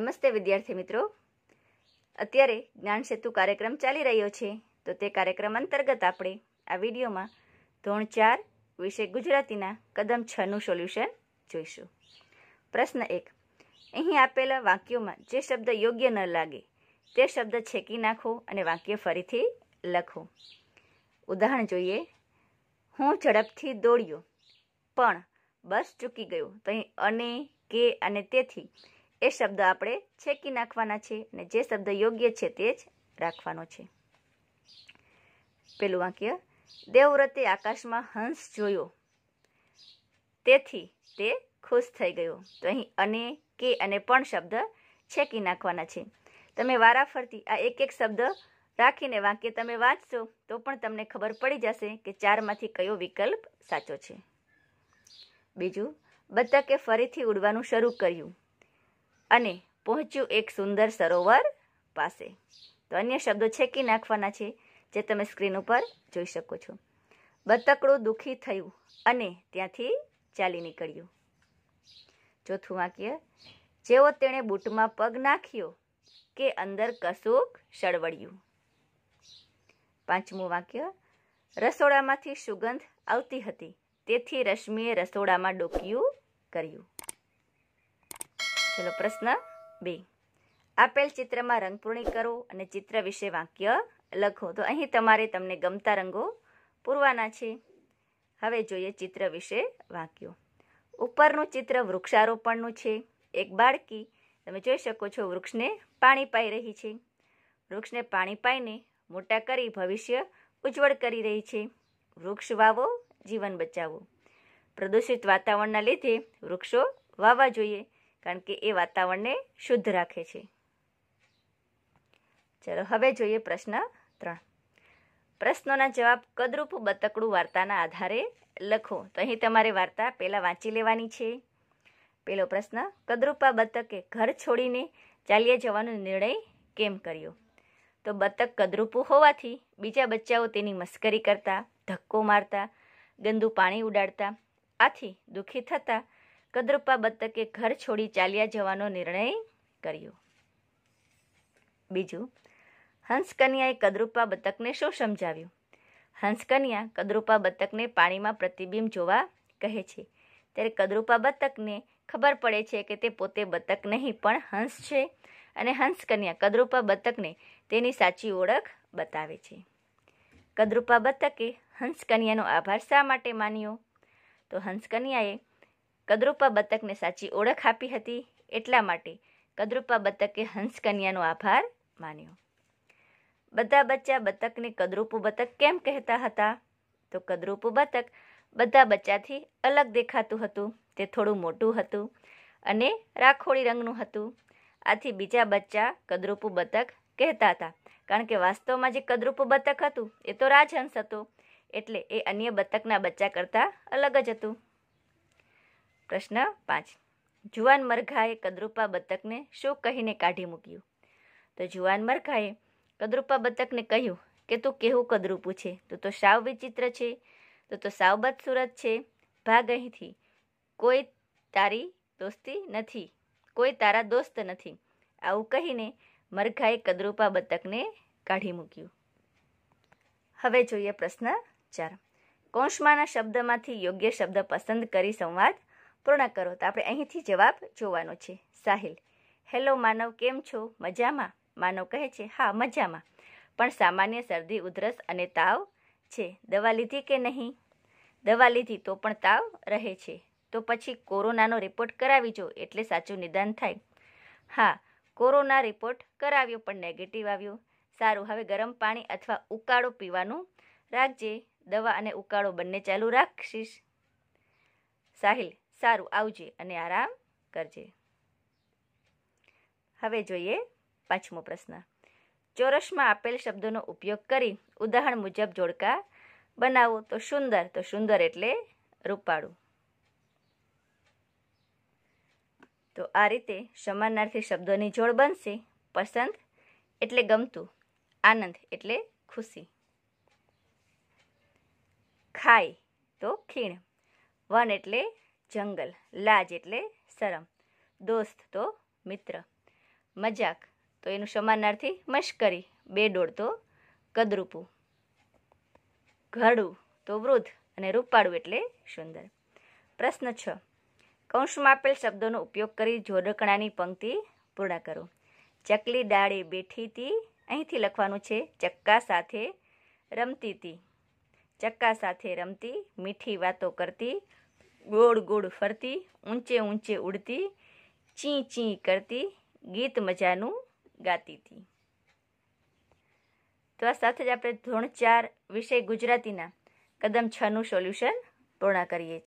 નમસ્તે વિદ્યાર્થી મિત્રો અત્યારે જ્ઞાન સેતુ કાર્યક્રમ ચાલી રહ્યો છે તો તે કાર્યક્રમ અંતર્ગત આપણે આ વિડીયોમાં ધોરણ ચાર વિશે ગુજરાતીના કદમ છનું સોલ્યુશન જોઈશું પ્રશ્ન એક અહીં આપેલા વાક્યોમાં જે શબ્દ યોગ્ય ન લાગે તે શબ્દ છેકી નાખો અને વાક્ય ફરીથી લખો ઉદાહરણ જોઈએ હું ઝડપથી દોડ્યો પણ બસ ચૂકી ગયો તો અહીં અને કે અને તેથી એ શબ્દ આપણે છેકી નાખવાના છે અને જે શબ્દ યોગ્ય છે તે જ રાખવાનો છે પેલું વાક્ય દેવવ્રતે આકાશમાં હંસ જોયો તેથી તે ખુશ થઈ ગયો તો અહીં અને કે અને પણ શબ્દ છેકી નાખવાના છે તમે વારાફરતી આ એક એક શબ્દ રાખીને વાક્ય તમે વાંચશો તો પણ તમને ખબર પડી જશે કે ચારમાંથી કયો વિકલ્પ સાચો છે બીજું બતકે ફરીથી ઉડવાનું શરૂ કર્યું અને પહોંચ્યું એક સુંદર સરોવર પાસે તો અન્ય શબ્દો છે છેકી નાખવાના છે જે તમે સ્ક્રીન ઉપર જોઈ શકો છો બતકડું દુઃખી થયું અને ત્યાંથી ચાલી નીકળ્યું ચોથું વાક્ય જેવો તેણે બૂટમાં પગ નાખ્યો કે અંદર કશુંક સળવળ્યું પાંચમું વાક્ય રસોડામાંથી સુગંધ આવતી હતી તેથી રશ્મિએ રસોડામાં ડોકિયું કર્યું ચલો પ્રશ્ન બે આપેલ ચિત્રમાં રંગપૂર્ણી કરો અને ચિત્ર વિશે વાક્ય લખો તો અહીં તમારે તમને ગમતા રંગો પૂરવાના છે હવે જોઈએ ચિત્ર વિશે વાક્યો ઉપરનું ચિત્ર વૃક્ષારોપણનું છે એક બાળકી તમે જોઈ શકો છો વૃક્ષને પાણી પાઈ રહી છે વૃક્ષને પાણી પાઈને મોટા કરી ભવિષ્ય ઉજ્જવળ કરી રહી છે વૃક્ષ વાવો જીવન બચાવો પ્રદૂષિત વાતાવરણના લીધે વૃક્ષો વાવવા જોઈએ કારણ કે એ વાતાવરણને શુદ્ધ રાખે છે ચલો હવે જોઈએ પ્રશ્ન ત્રણ પ્રશ્નોના જવાબ કદરૂપ બતકડું વાર્તાના આધારે લખો તો અહીં તમારે વાર્તા પહેલાં વાંચી લેવાની છે પહેલો પ્રશ્ન કદરૂપા બતકે ઘર છોડીને ચાલ્યા જવાનો નિર્ણય કેમ કર્યો તો બતક કદરૂપું હોવાથી બીજા બચ્ચાઓ તેની મસ્કરી કરતા ધક્કો મારતા ગંદુ પાણી ઉડાડતા આથી દુઃખી થતાં કદરૂપા બતકે ઘર છોડી ચાલ્યા જવાનો નિર્ણય કર્યો બીજું હંસકન્યાએ કદરૂપા બતકને શું સમજાવ્યું હંસકન્યા કદરૂપા બતકને પાણીમાં પ્રતિબિંબ જોવા કહે છે ત્યારે કદરૂપા બતકને ખબર પડે છે કે તે પોતે બતક નહીં પણ હંસ છે અને હંસકન્યા કદરૂપા બતકને તેની સાચી ઓળખ બતાવે છે કદરૂપા બતકે હંસકન્યાનો આભાર શા માટે માન્યો તો હંસકન્યાએ કદરૂપા બતકને સાચી ઓળખ આપી હતી એટલા માટે કદરૂપા બતકે હંસકન્યાનો આભાર માન્યો બધા બચ્ચા બતકને કદરૂપું બતક કેમ કહેતા હતા તો કદરૂપુ બતક બધા બચ્ચાથી અલગ દેખાતું હતું તે થોડું મોટું હતું અને રાખોડી રંગનું હતું આથી બીજા બચ્ચા કદરૂપું બતક કહેતા હતા કારણ કે વાસ્તવમાં જે કદરૂપું બતક હતું એ તો રાજહંસ હતો એટલે એ અન્ય બતકના બચ્ચા કરતાં અલગ જ હતું પ્રશ્ન પાંચ જુવાન મરઘાએ કદરૂપા બતકને શું કહીને કાઢી મૂક્યું તો જુવાન મરઘાએ કદરૂપા બતકને કહ્યું કે તું કેવું કદરૂપું છે તું તો સાવ વિચિત્ર છે તું તો સાવ બદસુરત છે ભાગ અહીંથી કોઈ તારી દોસ્તી નથી કોઈ તારા દોસ્ત નથી આવું કહીને મરઘાએ કદરૂપા બતકને કાઢી મૂક્યું હવે જોઈએ પ્રશ્ન ચાર કૌંસમાંના શબ્દમાંથી યોગ્ય શબ્દ પસંદ કરી સંવાદ પૂર્ણ કરો તો આપણે અહીંથી જવાબ જોવાનો છે સાહિલ હેલો માનવ કેમ છો મજામાં માનવ કહે છે હા મજામાં પણ સામાન્ય શરદી ઉધરસ અને તાવ છે દવા લીધી કે નહીં દવા લીધી તો પણ તાવ રહે છે તો પછી કોરોનાનો રિપોર્ટ કરાવી જો એટલે સાચું નિદાન થાય હા કોરોના રિપોર્ટ કરાવ્યો પણ નેગેટિવ આવ્યો સારું હવે ગરમ પાણી અથવા ઉકાળો પીવાનું રાખજે દવા અને ઉકાળો બંને ચાલુ રાખશીશ સાહિલ સારું આવજે અને આરામ કરજે હવે જોઈએ પાંચમો પ્રશ્ન ચોરસમાં આપેલ શબ્દોનો ઉપયોગ કરી ઉદાહરણ મુજબ જોડકા બનાવો તો સુંદર તો સુંદર એટલે રૂપાળું તો આ રીતે સમાનાર્થી શબ્દોની જોડ બનશે પસંદ એટલે ગમતું આનંદ એટલે ખુશી ખાય તો ખીણ વન એટલે જંગલ લાજ એટલે શરમ દોસ્ત તો મિત્ર મજાક તો એનું સમાનાર્થી મશ્કરી બેડોળ તો કદરૂપું ઘડું તો વૃદ્ધ અને રૂપાળું એટલે સુંદર પ્રશ્ન છ કૌંસમાં આપેલ શબ્દોનો ઉપયોગ કરી જોડકણાની પંક્તિ પૂર્ણ કરો ચકલી ડાળે બેઠી તી અહીંથી લખવાનું છે ચક્કા સાથે રમતી તી ચક્કા સાથે રમતી મીઠી વાતો કરતી ગોળ ગોળ ફરતી ઊંચે ઊંચે ઉડતી ચી ચી કરતી ગીત મજાનું ગાતી હતી તો આ સાથે જ આપણે ધોરણ ચાર વિષય ગુજરાતીના કદમ છનું સોલ્યુશન પૂર્ણ કરીએ